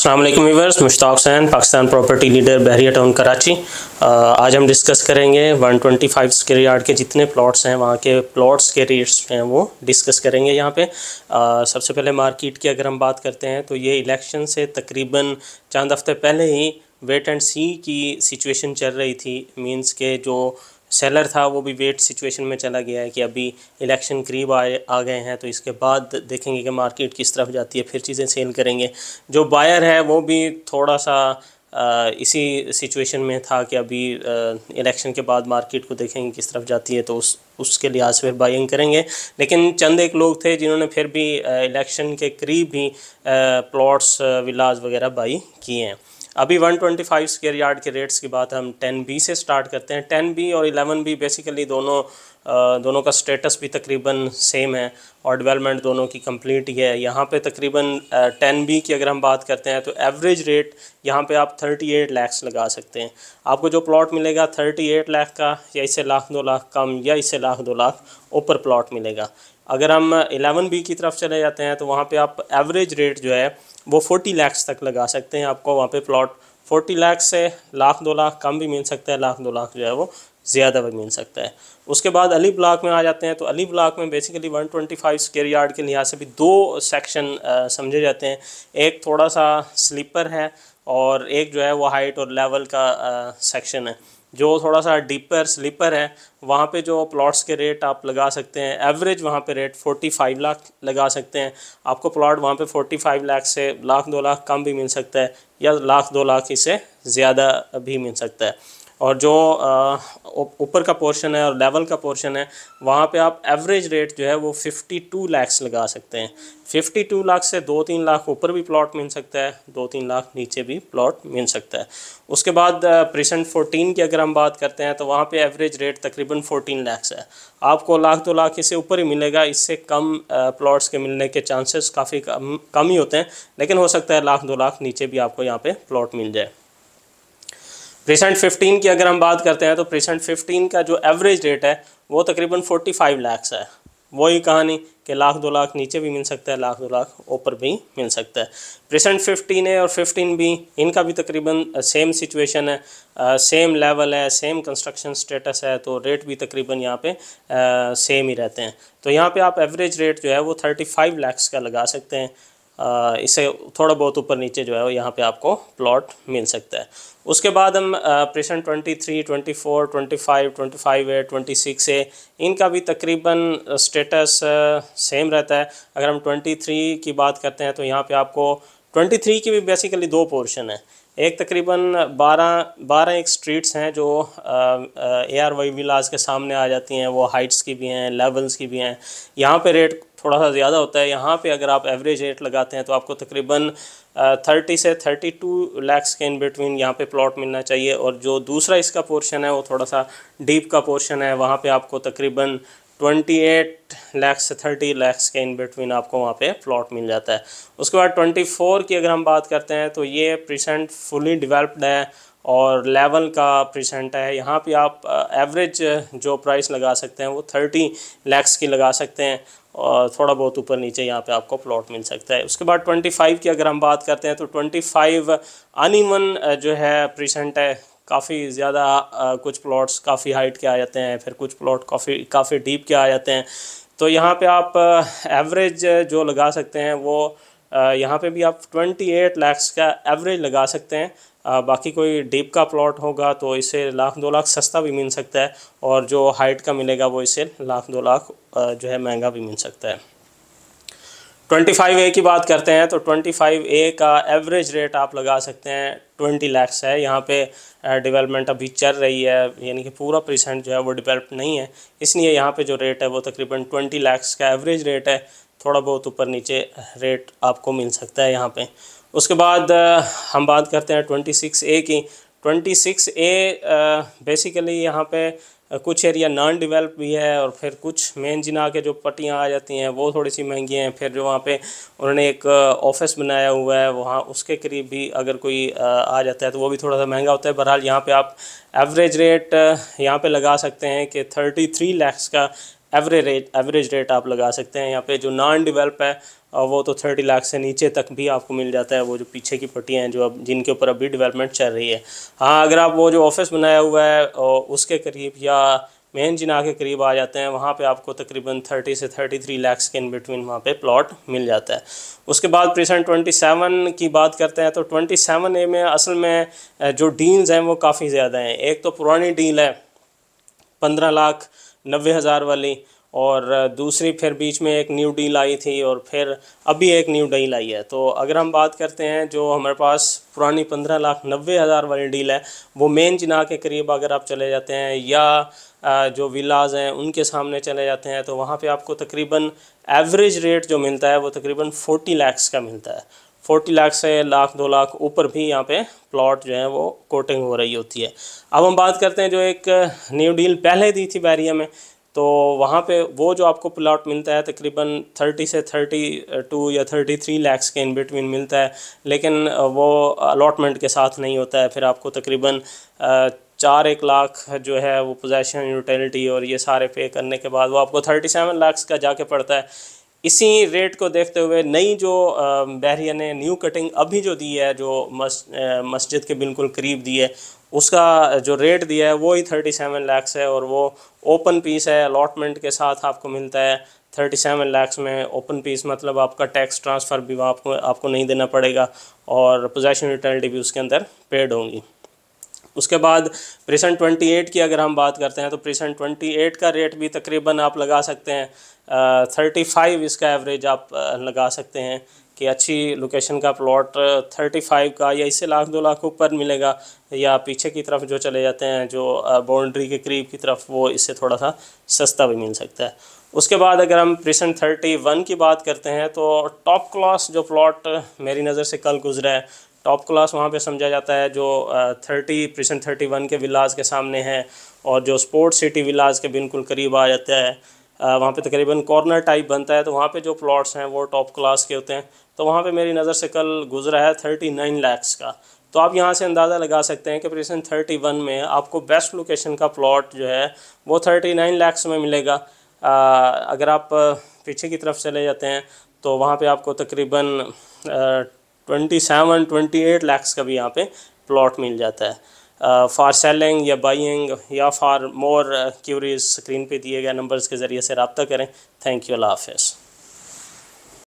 Aslam weavers Mushtaq Sain Pakistan property leader Bahria town Karachi आज हम discuss करेंगे 125 स्क्र यार्ड के जितने प्लॉट्स हैं वहाँ के प्लॉट्स के रेट्स हैं वो डिस्कस करेंगे यहाँ पे uh, सबसे पहले मार्केट की अगर हम बात करते हैं तो ये इलेक्शन से तकरीबन चंद हफ्ते पहले ही वेट एंड सी की सिचुएशन चल रही थी मीन्स के जो सेलर था वो भी वेट सिचुएशन में चला गया है कि अभी इलेक्शन करीब आए आ गए हैं तो इसके बाद देखेंगे कि मार्केट किस तरफ जाती है फिर चीज़ें सेल करेंगे जो बायर है वो भी थोड़ा सा आ, इसी सिचुएशन में था कि अभी इलेक्शन के बाद मार्केट को देखेंगे किस तरफ जाती है तो उस उसके लिहाज फिर बाइंग करेंगे लेकिन चंद एक लोग थे जिन्होंने फिर भी इलेक्शन के करीब ही प्लॉट्स विलाज वगैरह बाई किए हैं अभी 125 स्क्यर यार्ड के रेट्स की बात हम बी से स्टार्ट करते हैं बी और बी बेसिकली दोनों दोनों का स्टेटस भी तकरीबन सेम है और डेवलपमेंट दोनों की कंप्लीट ही है यहाँ पे तकरीबन टेन बी की अगर हम बात करते हैं तो एवरेज रेट यहाँ पे आप थर्टी एट लैक्स लगा सकते हैं आपको जो प्लॉट मिलेगा थर्टी एट लाख का या इससे लाख दो लाख कम या इससे लाख दो लाख ऊपर प्लॉट मिलेगा अगर हम एलेवन बी की तरफ चले जाते हैं तो वहाँ पर आप एवरेज रेट जो है वो फोर्टी लैक्स तक लगा सकते हैं आपको वहाँ पर प्लॉट फोर्टी लैक्स से लाख दो लाख कम भी मिल सकता है लाख दो लाख जो है वो ज़्यादा भी मिल सकता है उसके बाद अली ब्लॉक में आ जाते हैं तो अली ब्लॉक में बेसिकली 125 स्क्वेयर यार्ड के लिहाज से भी दो सेक्शन समझे जाते हैं एक थोड़ा सा स्लीपर है और एक जो है वो हाइट और लेवल का सेक्शन है जो थोड़ा सा डीपर स्लीपर है वहाँ पे जो प्लॉट्स के रेट आप लगा सकते हैं एवरेज वहाँ पे रेट 45 लाख लगा सकते हैं आपको प्लॉट वहाँ पे 45 लाख से लाख दो लाख कम भी मिल सकता है या लाख दो लाख इससे ज़्यादा भी मिल सकता है और जो ऊपर का पोर्शन है और लेवल का पोर्शन है वहाँ पे आप एवरेज रेट जो है वो 52 लैक्स लगा सकते हैं 52 लाख से दो तीन लाख ऊपर भी प्लॉट मिल सकता है दो तीन लाख नीचे भी प्लॉट मिल सकता है उसके बाद प्रिसेंट 14 की अगर हम बात करते हैं तो वहाँ पे एवरेज रेट तकरीबन 14 लाख्स है आपको लाख दो लाख इससे ऊपर ही मिलेगा इससे कम प्लॉट्स के मिलने के चांसेस काफ़ी कम कम ही होते हैं लेकिन हो सकता है लाख दो लाख नीचे भी आपको यहाँ पर प्लॉट मिल जाए प्रेसेंट 15 की अगर हम बात करते हैं तो प्रेसेंट 15 का जो एवरेज रेट है वो तकरीबन 45 लैक्स है वही कहानी कि लाख दो लाख नीचे भी मिल सकता है लाख दो लाख ऊपर भी मिल सकता है प्रेसेंट फिफ्टीन है और फिफ्टीन भी इनका भी तकरीबन सेम सिचुएशन है सेम लेवल है सेम कंस्ट्रक्शन स्टेटस है तो रेट भी तकरीबन यहाँ पे सेम ही रहते हैं तो यहाँ पर आप एवरेज रेट जो है वो थर्टी फाइव लैक्स का लगा सकते हैं इसे थोड़ा बहुत ऊपर नीचे जो है वो यहाँ पे आपको प्लॉट मिल सकता है उसके बाद हम प्रेशन 23, 24, 25, 25 ए 26 ए इनका भी तकरीबन स्टेटस सेम रहता है अगर हम 23 की बात करते हैं तो यहाँ पे आपको 23 की भी बेसिकली दो पोर्शन है एक तकरीबन 12 बारह एक स्ट्रीट्स हैं जो ए आर वाई विलाज के सामने आ जाती हैं वो हाइट्स की भी हैं लेवल्स की भी हैं यहाँ पे रेट थोड़ा सा ज़्यादा होता है यहाँ पे अगर आप एवरेज रेट लगाते हैं तो आपको तकरीबन थर्टी से थर्टी टू लैक्स के इन बिटवीन यहाँ पे प्लॉट मिलना चाहिए और जो दूसरा इसका पोर्शन है वो थोड़ा सा डीप का पोर्शन है वहाँ पर आपको तकरीबन ट्वेंटी एट लैक्स से थर्टी लैक्स के इन बिटवीन आपको वहाँ पे प्लॉट मिल जाता है उसके बाद ट्वेंटी फोर की अगर हम बात करते हैं तो ये प्रीसेंट फुली डेवलप्ड है और लेवल का प्रीसेंट है यहाँ पे आप एवरेज uh, जो प्राइस लगा सकते हैं वो थर्टी लैक्स की लगा सकते हैं और थोड़ा बहुत ऊपर नीचे यहाँ पे आपको प्लॉट मिल सकता है उसके बाद 25 की अगर हम बात करते हैं तो 25 फाइव uh, जो है प्रीसेंट है काफ़ी ज़्यादा कुछ प्लॉट्स काफ़ी हाइट के आ जाते हैं फिर कुछ प्लॉट काफ़ी काफ़ी डीप के आ जाते हैं तो यहाँ पे आप एवरेज जो लगा सकते हैं वो यहाँ पे भी आप 28 लैक्स का एवरेज लगा सकते हैं आ, बाकी कोई डीप का प्लॉट होगा तो इसे लाख दो लाख सस्ता भी मिल सकता है और जो हाइट का मिलेगा वो इसे लाख दो लाख जो है महंगा भी मिल सकता है 25 ए की बात करते हैं तो 25 ए का एवरेज रेट आप लगा सकते हैं ट्वेंटी लैक्स है यहाँ पे डेवलपमेंट अभी चल रही है यानी कि पूरा परसेंट जो है वो डेवलप नहीं है इसलिए यहाँ पे जो रेट है वो तकरीबन ट्वेंटी लैक्स का एवरेज रेट है थोड़ा बहुत ऊपर नीचे रेट आपको मिल सकता है यहाँ पर उसके बाद हम बात करते हैं ट्वेंटी सिक्स ए की ट्वेंटी सिक्स ए बेसिकली यहाँ पे कुछ एरिया नॉन डेवलप भी है और फिर कुछ मेन जिना के जो पट्टियाँ आ जाती हैं वो थोड़ी सी महंगी हैं फिर जो वहाँ पे उन्होंने एक ऑफिस बनाया हुआ है वहाँ उसके करीब भी अगर कोई आ जाता है तो वो भी थोड़ा सा महंगा होता है बहरहाल यहाँ पे आप एवरेज रेट यहाँ पे लगा सकते हैं कि थर्टी थ्री लैक्स का एवरेज रेट एवरेज रेट आप लगा सकते हैं यहाँ पे जो नॉन डिवेल्प है वो तो थर्टी लाख से नीचे तक भी आपको मिल जाता है वो जो पीछे की पट्टियाँ हैं जो अब जिनके ऊपर अभी डेवलपमेंट चल रही है हाँ अगर आप वो जो ऑफिस बनाया हुआ है उसके करीब या मेन जिना के करीब आ जाते हैं वहाँ पे आपको तकरीबन 30 से 33 थ्री लैक्स के इन बिटवीन वहाँ पे प्लॉट मिल जाता है उसके बाद प्रेसेंट 27 की बात करते हैं तो 27 ए में असल में जो डील्स हैं वो काफ़ी ज़्यादा हैं एक तो पुरानी डील है पंद्रह लाख नब्बे हज़ार वाली और दूसरी फिर बीच में एक न्यू डील आई थी और फिर अभी एक न्यू डील आई है तो अगर हम बात करते हैं जो हमारे पास पुरानी पंद्रह लाख नब्बे हज़ार वाली डील है वो मेन जिना के करीब अगर आप चले जाते हैं या जो विलाज हैं उनके सामने चले जाते हैं तो वहाँ पे आपको तकरीबन एवरेज रेट जो मिलता है वो तकरीबन फोर्टी लैक्स का मिलता है फोर्टी लाख से लाख दो लाख ऊपर भी यहाँ पे प्लॉट जो है वो कोटिंग हो रही होती है अब हम बात करते हैं जो एक न्यू डील पहले दी थी बैरिया में तो वहाँ पे वो जो आपको प्लॉट मिलता है तकरीबन थर्टी से थर्टी टू या थर्टी थ्री के इन बिटवीन मिलता है लेकिन वो अलॉटमेंट के साथ नहीं होता है फिर आपको तकरीबन चार एक लाख जो है वो पोजेशन यूटिलिटी और ये सारे पे करने के बाद वो आपको थर्टी सेवन का जाके पड़ता है इसी रेट को देखते हुए नई जो बहरिया ने न्यू कटिंग अभी जो दी है जो मस्जिद के बिल्कुल करीब दी है उसका जो रेट दिया है वो ही थर्टी सेवन लैक्स है और वो ओपन पीस है अलॉटमेंट के साथ आपको मिलता है थर्टी सेवन लैक्स में ओपन पीस मतलब आपका टैक्स ट्रांसफ़र भी आपको आपको नहीं देना पड़ेगा और पोजेशन रिटर्निटी भी उसके अंदर पेड होंगी उसके बाद प्रेसेंट 28 की अगर हम बात करते हैं तो प्रेसेंट 28 का रेट भी तकरीबन आप लगा सकते हैं थर्टी फाइव इसका एवरेज आप लगा सकते हैं कि अच्छी लोकेशन का प्लॉट थर्टी फाइव का या इससे लाख दो लाख ऊपर मिलेगा या पीछे की तरफ जो चले जाते हैं जो बाउंड्री के करीब की तरफ वो इससे थोड़ा सा सस्ता भी मिल सकता है उसके बाद अगर हम प्रेसेंट थर्टी वन की बात करते हैं तो टॉप क्लास जो प्लॉट मेरी नज़र से कल गुजरा है टॉप क्लास वहाँ पे समझा जाता है जो थर्टी प्रेसेंट थर्टी वन के विलाज के सामने है और जो स्पोर्ट्स सिटी विलाज के बिल्कुल करीब आ जाता है वहाँ पे तकरीबन कॉर्नर टाइप बनता है तो वहाँ पे जो प्लॉट्स हैं वो टॉप क्लास के होते हैं तो वहाँ पे मेरी नज़र से कल गुजरा है थर्टी नाइन लैक्स का तो आप यहाँ से अंदाज़ा लगा सकते हैं कि प्रेसन थर्टी वन में आपको बेस्ट लोकेशन का प्लॉट जो है वो थर्टी नाइन लैक्स में मिलेगा आ, अगर आप पीछे की तरफ चले जाते हैं तो वहाँ पर आपको तकरीबन twenty seven twenty eight lakhs का भी यहाँ पर प्लॉट मिल जाता है फॉर uh, सेलिंग या बाइंग या फॉर मोर क्यूरीज स्क्रीन पे दिए गए नंबर्स के ज़रिए से रबता करें थैंक यू अल्लाह हाफ़